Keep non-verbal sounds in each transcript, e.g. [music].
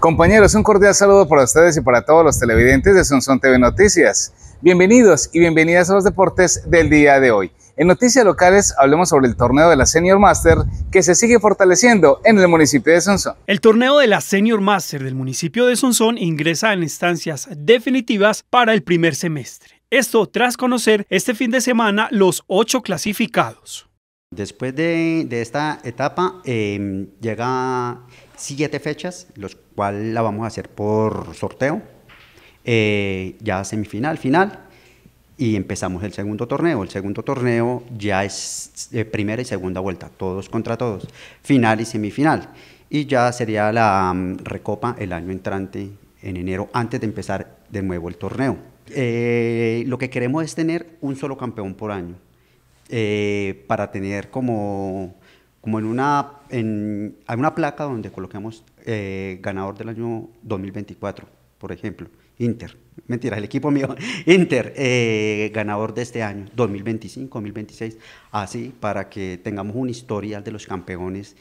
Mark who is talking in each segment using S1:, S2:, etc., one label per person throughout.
S1: Compañeros, un cordial saludo para ustedes y para todos los televidentes de Sonson TV Noticias. Bienvenidos y bienvenidas a los deportes del día de hoy. En noticias locales hablemos sobre el torneo de la Senior Master que se sigue fortaleciendo en el municipio de Sonsón. El torneo de la Senior Master del municipio de Sonsón ingresa en instancias definitivas para el primer semestre. Esto tras conocer este fin de semana los ocho clasificados.
S2: Después de, esta etapa em, llega siete fechas, los cual la vamos a hacer por sorteo, eh, ya semifinal, final, y empezamos el segundo torneo. El segundo torneo ya es eh, primera y segunda vuelta, todos contra todos, final y semifinal. Y ya sería la mm, recopa el año entrante, en enero, antes de empezar de nuevo el torneo. Eh, lo que queremos es tener un solo campeón por año, para tener como como en una, en, hay una placa donde coloquemos eh, ganador del año 2024, por ejemplo, Inter, mentira, el equipo mío, [laughs] Inter, eh, ganador de este año, 2025, 2026, así, para que tengamos un historial de los campeones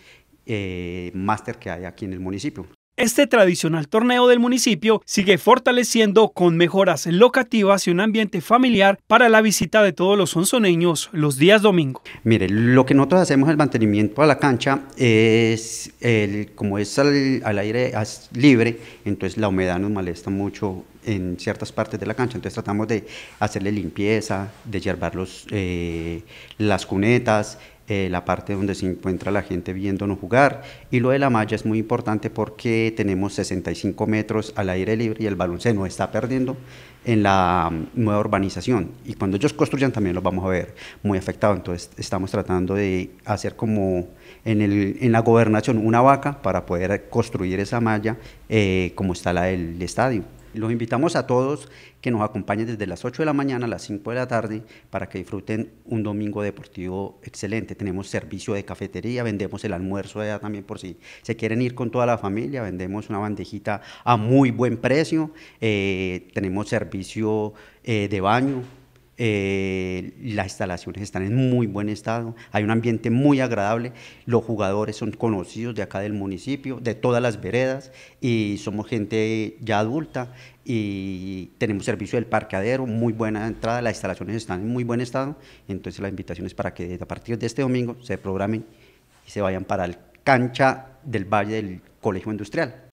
S2: eh, máster que hay aquí en el municipio.
S1: Este tradicional torneo del municipio sigue fortaleciendo con mejoras locativas y un ambiente familiar para la visita de todos los onzoneños los días domingo.
S2: Mire, lo que nosotros hacemos el mantenimiento a la cancha es, como es al, aire libre, entonces la humedad nos molesta mucho en ciertas partes de la cancha, entonces tratamos de hacerle limpieza, de yerbar eh, las cunetas, eh, la parte donde se encuentra la gente viéndonos jugar. Y lo de la malla es muy importante porque tenemos 65 metros al aire libre y el baloncesto está perdiendo en la mm, nueva urbanización. Y cuando ellos construyan también los vamos a ver muy afectados. Entonces estamos tratando de hacer como en, el, en la gobernación una vaca para poder construir esa malla eh, como está la del estadio. Los invitamos a todos que nos acompañen desde las 8 de la mañana a las 5 de la tarde para que disfruten un domingo deportivo excelente. Tenemos servicio de cafetería, vendemos el almuerzo allá también por si se quieren ir con toda la familia, vendemos una bandejita a muy buen precio, eh, tenemos servicio eh, de baño, eh, las instalaciones están en muy buen estado, hay un ambiente muy agradable, los jugadores son conocidos de acá del municipio, de todas las veredas, y somos gente ya adulta y tenemos servicio del parqueadero, muy buena entrada, las instalaciones están en muy buen estado, entonces la invitación es para que a partir de este domingo se programen
S1: y se vayan para el cancha del Valle del Colegio Industrial.